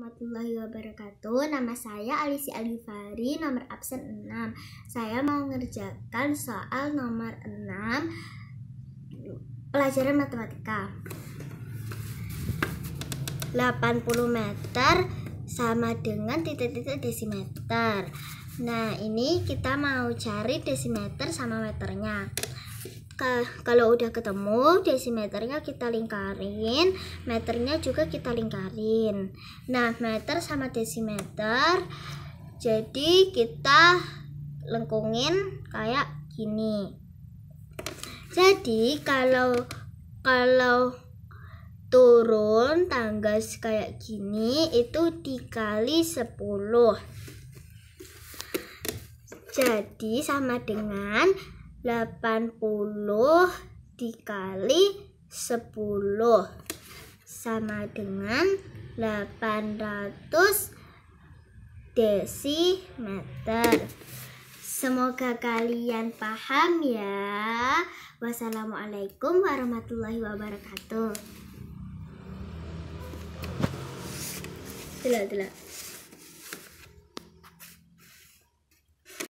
warahmatullahi wabarakatuh. Nama saya Alisi Alifari, nomor absen 6. Saya mau ngerjakan soal nomor 6 pelajaran matematika. 80 meter sama dengan titik-titik desimeter. Nah, ini kita mau cari desimeter sama meternya kalau udah ketemu desimeternya kita lingkarin meternya juga kita lingkarin nah meter sama desimeter jadi kita lengkungin kayak gini jadi kalau kalau turun tangga kayak gini itu dikali 10 jadi sama dengan 80 dikali 10 sama dengan 800 desimeter. Semoga kalian paham ya. Wassalamualaikum warahmatullahi wabarakatuh. Tidak, tidak.